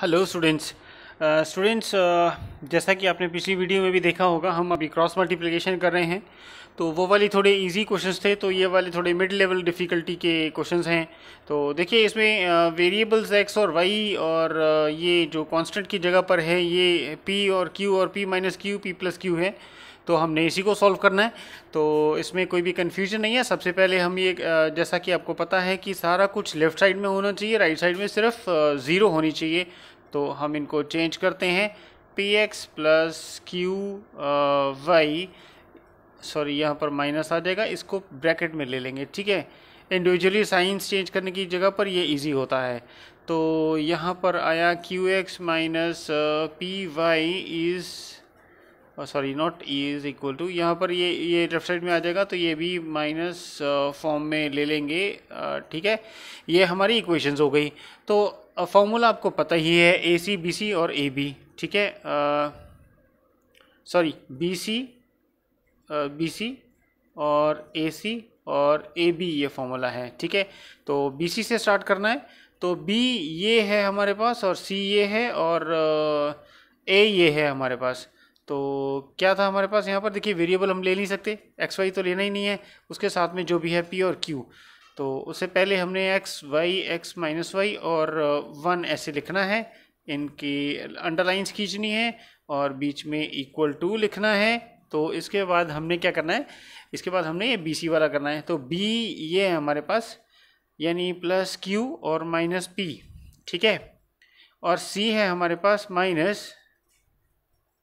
hello students students जैसा कि आपने पिछली वीडियो में भी देखा होगा हम अभी क्रॉस मल्टीप्लिकेशन कर रहे हैं तो वो वाली थोड़े इजी क्वेश्चंस थे तो ये वाले थोड़े मिड लेवल डिफ़िकल्टी के क्वेश्चंस हैं तो देखिए इसमें वेरिएबल्स uh, एक्स और वाई और uh, ये जो कांस्टेंट की जगह पर है ये पी और क्यू और P minus Q P plus Q है तो हमने इसी को सॉल्व करना है तो इसमें कोई भी कन्फ्यूजन नहीं है सबसे पहले हम ये जैसा कि आपको पता है कि सारा कुछ लेफ़्ट साइड में होना चाहिए राइट साइड में सिर्फ ज़ीरो होनी चाहिए तो हम इनको चेंज करते हैं P X plus Q Y sorry यहाँ पर माइनस आ जाएगा इसको ब्रैकेट में ले लेंगे ठीक है इंडिविजुअली साइंस चेंज करने की जगह पर ये इजी होता है तो यहाँ पर आया Q X minus P Y is sorry not E is equal to यहाँ पर ये ये लेफ्ट साइड में आ जाएगा तो ये भी माइनस फॉर्म uh, में ले लेंगे uh, ठीक है ये हमारी इक्वेशंस हो गई तो फॉर्मूला uh, आपको पता ही है ए सी बी सी और ए बी ठीक है sorry B C B C और ए सी और ए बी ये फॉर्मूला है ठीक है तो बी सी से स्टार्ट करना है तो बी ये है हमारे पास और सी ये है और ए ये है हमारे पास तो क्या था हमारे पास यहाँ पर देखिए वेरिएबल हम ले नहीं सकते एक्स वाई तो लेना ही नहीं है उसके साथ में जो भी है पी और क्यू तो उससे पहले हमने X Y X minus Y और वन uh, ऐसे लिखना है इनकी अंडरलाइंस खींचनी है और बीच में इक्वल टू लिखना है तो इसके बाद हमने क्या करना है इसके बाद हमने ये बी सी वाला करना है तो बी ये है हमारे पास यानी प्लस क्यू और माइनस पी ठीक है और सी है हमारे पास माइनस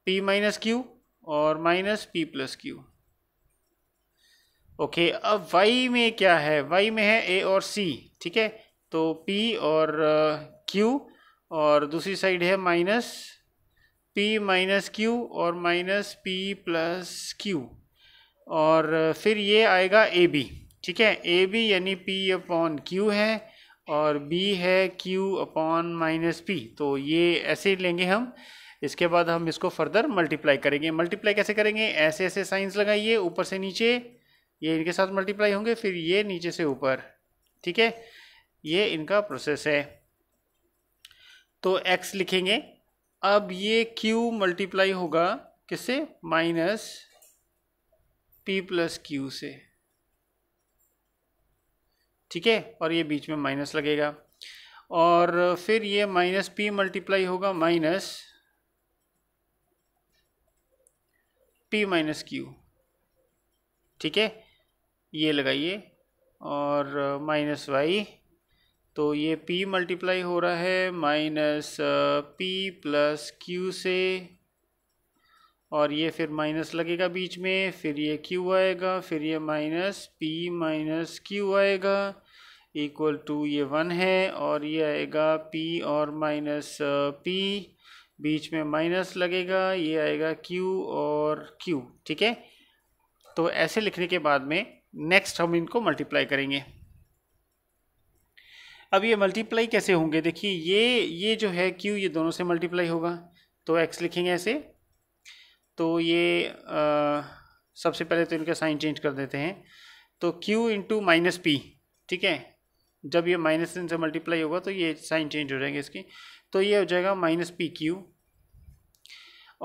पी माइनस क्यू और minus P plus Q okay अब वाई में क्या है वाई में है ए और सी ठीक है तो पी और क्यू uh, और दूसरी साइड है माइनस पी माइनस क्यू और माइनस पी प्लस क्यू और uh, फिर ये आएगा ए बी ठीक है ए बी यानी पी अपॉन क्यू है और बी है क्यू अपॉन माइनस पी तो ये ऐसे लेंगे हम इसके बाद हम इसको फर्दर मल्टीप्लाई करेंगे मल्टीप्लाई कैसे करेंगे ऐसे ऐसे साइंस लगाइए ऊपर से नीचे ये इनके साथ मल्टीप्लाई होंगे फिर ये नीचे से ऊपर ठीक है ये इनका प्रोसेस है तो x लिखेंगे अब ये q मल्टीप्लाई होगा किससे माइनस पी प्लस क्यू से ठीक है और ये बीच में माइनस लगेगा और फिर ये माइनस पी मल्टीप्लाई होगा माइनस पी माइनस क्यू ठीक है ये लगाइए और माइनस वाई तो ये p मल्टीप्लाई हो रहा है माइनस पी प्लस क्यू से और ये फिर माइनस लगेगा बीच में फिर ये q आएगा फिर ये माइनस p माइनस क्यू आएगा इक्वल टू ये वन है और ये आएगा p और माइनस p बीच में माइनस लगेगा ये आएगा क्यू और क्यू ठीक है तो ऐसे लिखने के बाद में नेक्स्ट हम इनको मल्टीप्लाई करेंगे अब ये मल्टीप्लाई कैसे होंगे देखिए ये ये जो है क्यू ये दोनों से मल्टीप्लाई होगा तो एक्स लिखेंगे ऐसे तो ये आ, सबसे पहले तो इनका साइन चेंज कर देते हैं तो क्यू इंटू माइनस पी ठीक है जब ये माइनस से मल्टीप्लाई होगा तो ये साइन चेंज हो जाएंगे इसकी तो ये हो जाएगा माइनस पी क्यू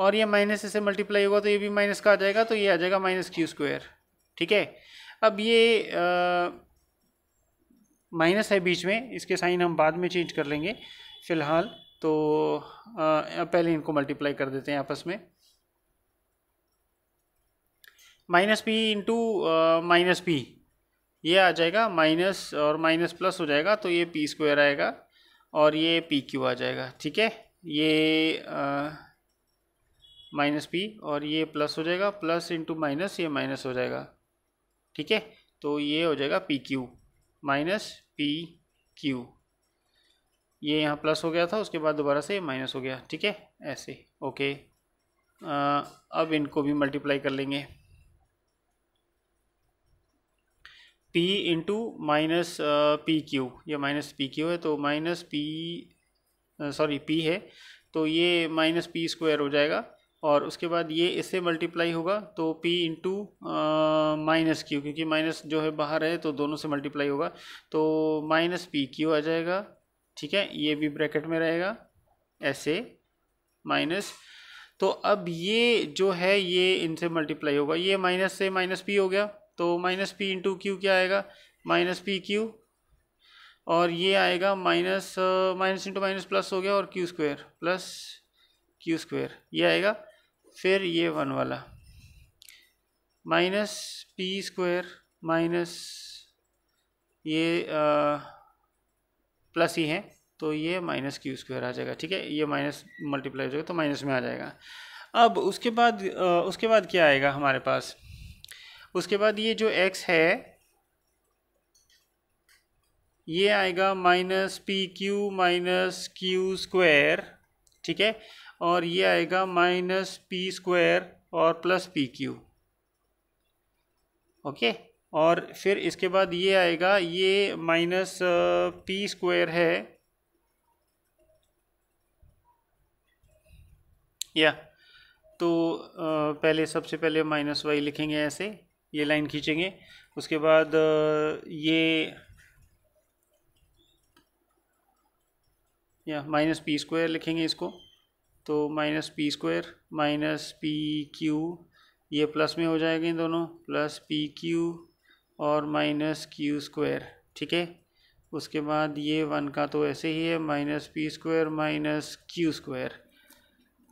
और ये माइनस इसे मल्टीप्लाई होगा तो ये भी माइनस का आ जाएगा तो ये आ जाएगा माइनस क्यू स्क्वेयर ठीक है अब ये माइनस है बीच में इसके साइन हम बाद में चेंज कर लेंगे फ़िलहाल तो आ, पहले इनको मल्टीप्लाई कर देते हैं आपस में minus P into minus P ये आ जाएगा माइनस और माइनस प्लस हो जाएगा तो ये पी स्क्वायर आएगा और ये पी क्यू आ जाएगा ठीक है ये माइनस पी और ये प्लस हो जाएगा प्लस इंटू माइनस ये माइनस हो जाएगा ठीक है तो ये हो जाएगा P Q minus P Q ये यहाँ प्लस हो गया था उसके बाद दोबारा से माइनस हो गया ठीक है ऐसे ओके आ, अब इनको भी मल्टीप्लाई कर लेंगे P into minus P Q ये माइनस पी क्यू है तो माइनस पी सॉरी पी है तो ये माइनस पी स्क्वायर हो जाएगा और उसके बाद ये इससे मल्टीप्लाई होगा तो पी इंटू माइनस क्यू क्योंकि माइनस जो है बाहर है तो दोनों से मल्टीप्लाई होगा तो माइनस पी क्यू आ जाएगा ठीक है ये भी ब्रैकेट में रहेगा ऐसे माइनस तो अब ये जो है ये इनसे मल्टीप्लाई होगा ये माइनस से माइनस पी हो गया तो माइनस पी इंटू क्यू क्या आएगा माइनस पी क्यू और ये आएगा minus minus into minus plus हो गया और Q square plus Q square ये आएगा फिर ये वन वाला माइनस पी स्क्वेयर माइनस ये आ, प्लस ही है तो ये माइनस क्यू स्क्वेयर आ जाएगा ठीक है ये माइनस मल्टीप्लाई हो जाएगा तो माइनस में आ जाएगा अब उसके बाद आ, उसके बाद क्या आएगा हमारे पास उसके बाद ये जो एक्स है ये आएगा minus P Q minus Q square ठीक है और ये आएगा माइनस पी स्क्वायर और प्लस पी क्यू ओके और फिर इसके बाद ये आएगा ये माइनस पी स्क्वायर है या तो uh, पहले सबसे पहले माइनस वाई लिखेंगे ऐसे ये लाइन खींचेंगे उसके बाद ये या माइनस पी स्क्वायर लिखेंगे इसको तो minus P square minus P Q ये प्लस में हो जाएंगे दोनों प्लस पी क्यू और माइनस क्यू स्क्वायर ठीक है उसके बाद ये वन का तो ऐसे ही है minus P square minus Q square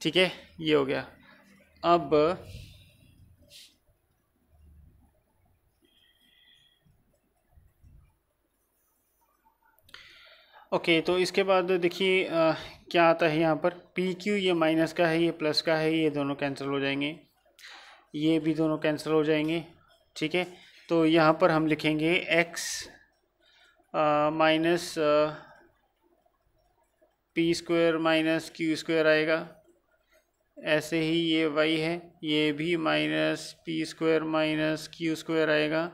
ठीक है ये हो गया अब ओके तो इसके बाद देखिए क्या आता है यहाँ पर पी क्यू ये माइनस का है ये प्लस का है ये दोनों कैंसिल हो जाएंगे ये भी दोनों कैंसिल हो जाएंगे ठीक है तो यहाँ पर हम लिखेंगे X minus P square minus Q square आएगा ऐसे ही ये वाई है ये भी minus P square minus Q square आएगा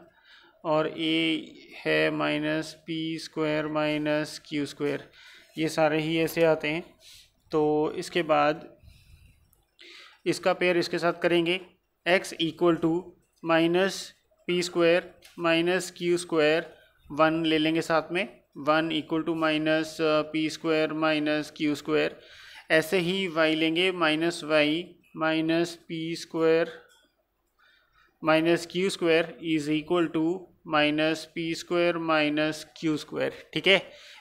और ए है minus P square minus Q square ये सारे ही ऐसे आते हैं तो इसके बाद इसका पेयर इसके साथ करेंगे X equal to minus P square minus Q square one ले लेंगे साथ में one equal to minus P square minus Q square ऐसे ही वाई लेंगे minus Y minus P square minus Q square is equal to minus P square minus Q square ठीक है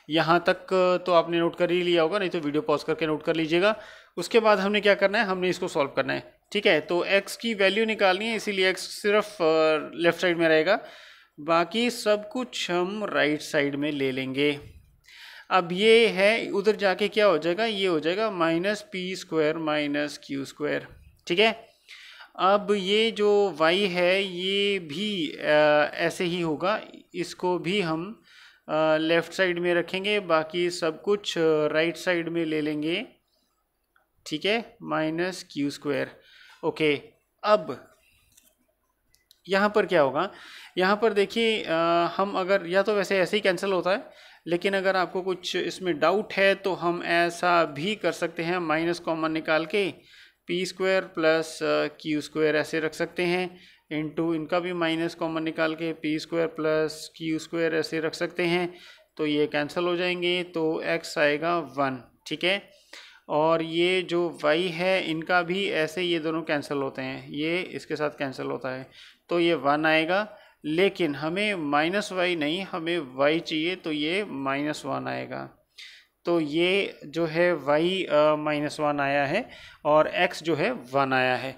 यहाँ तक तो आपने नोट कर ही लिया होगा नहीं तो वीडियो पॉज करके नोट कर लीजिएगा उसके बाद हमने क्या करना है हमने इसको सॉल्व करना है ठीक है तो एक्स की वैल्यू निकालनी है इसीलिए एक्स सिर्फ लेफ्ट साइड में रहेगा बाकी सब कुछ हम राइट साइड में ले लेंगे अब ये है उधर जाके क्या हो जाएगा ये हो जाएगा minus P square minus Q square ठीक है अब ये जो वाई है ये भी ऐसे ही होगा इसको भी हम लेफ़्ट साइड में रखेंगे बाकी सब कुछ राइट साइड में ले लेंगे ठीक है माइनस क्यू स्क्वायर ओके अब यहाँ पर क्या होगा यहाँ पर देखिए हम अगर या तो वैसे ऐसे ही कैंसिल होता है लेकिन अगर आपको कुछ इसमें डाउट है तो हम ऐसा भी कर सकते हैं माइनस कॉमन निकाल के P square plus Q square ऐसे रख सकते हैं इनटू इनका भी माइनस कॉमन निकाल के P square plus Q square ऐसे रख सकते हैं तो ये कैंसिल हो जाएंगे तो एक्स आएगा वन ठीक है और ये जो वाई है इनका भी ऐसे ये दोनों कैंसिल होते हैं ये इसके साथ कैंसिल होता है तो ये वन आएगा लेकिन हमें माइनस वाई नहीं हमें वाई चाहिए तो ये माइनस वन आएगा तो ये जो है वाई माइनस वन आया है और एक्स जो है वन आया है